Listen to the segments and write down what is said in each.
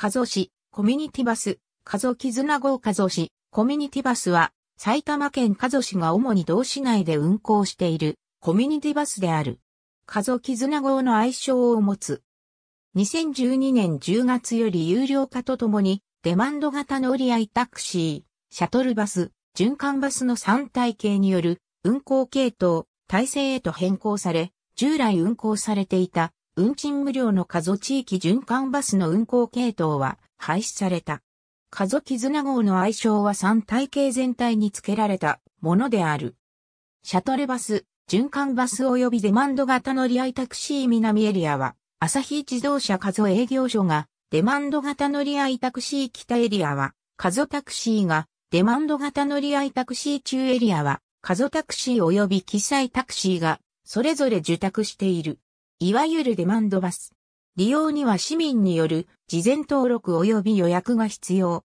加須市、コミュニティバス、加須絆号加須市、コミュニティバスは、埼玉県加須市が主に同市内で運行している、コミュニティバスである。加須絆号の愛称を持つ。2012年10月より有料化とともに、デマンド型の売り合いタクシー、シャトルバス、循環バスの3体系による運行系統、体制へと変更され、従来運行されていた運賃無料の加須地域循環バスの運行系統は廃止された。加須絆号の愛称は3体系全体に付けられたものである。シャトルバス、循環バス及びデマンド型乗り合いタクシー南エリアは、朝日自動車加須営業所が、デマンド型乗り合いタクシー北エリアは、加須タクシーが、デマンド型乗り合いタクシー中エリアは、加須タクシー及び記載タクシーが、それぞれ受託している。いわゆるデマンドバス。利用には市民による事前登録及び予約が必要。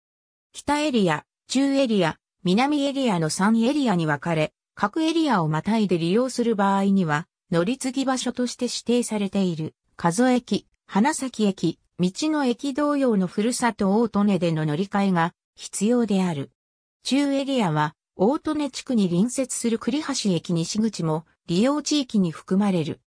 北エリア、中エリア、南エリアの3エリアに分かれ、各エリアをまたいで利用する場合には、乗り継ぎ場所として指定されている、数駅、花咲駅、道の駅同様のふるさと大利根での乗り換えが必要である。中エリアは、大利根地区に隣接する栗橋駅西口も利用地域に含まれる。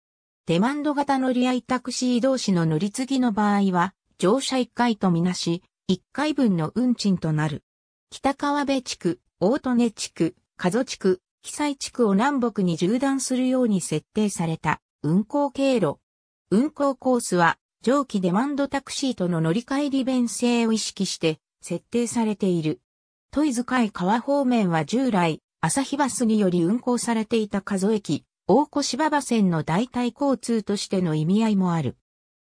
デマンド型乗り合いタクシー同士の乗り継ぎの場合は、乗車1回とみなし、1回分の運賃となる。北川辺地区、大利根地区、加須地区、被災地区を南北に縦断するように設定された運行経路。運行コースは上記デマンドタクシーとの乗り換え利便性を意識して設定されている。トイズ海川方面は従来、朝日バスにより運行されていた数駅、大越芝場線の代替交通としての意味合いもある。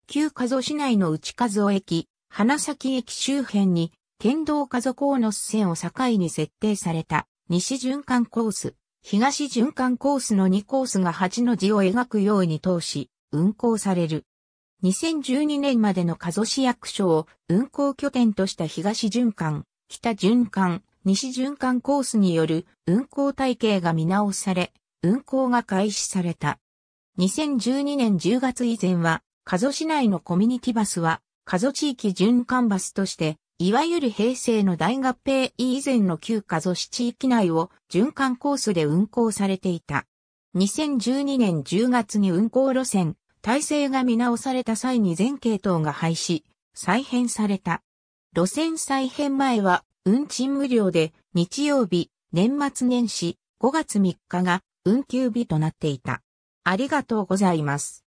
旧加須市内の内加須駅、花咲駅周辺に、県道加須コース線を境に設定された、西循環コース、東循環コースの2コースが8の字を描くように通し、運行される。2012年までの加須市役所を運行拠点とした東循環、北循環、西循環コースによる運行体系が見直され、運行が開始された。2012年10月以前は、加須市内のコミュニティバスは、加須地域循環バスとして、いわゆる平成の大合併以前の旧加須市地域内を循環コースで運行されていた。2012年10月に運行路線、体制が見直された際に全系統が廃止、再編された。路線再編前は運賃無料で日曜日、年末年始、5月3日が運休日となっていた。ありがとうございます。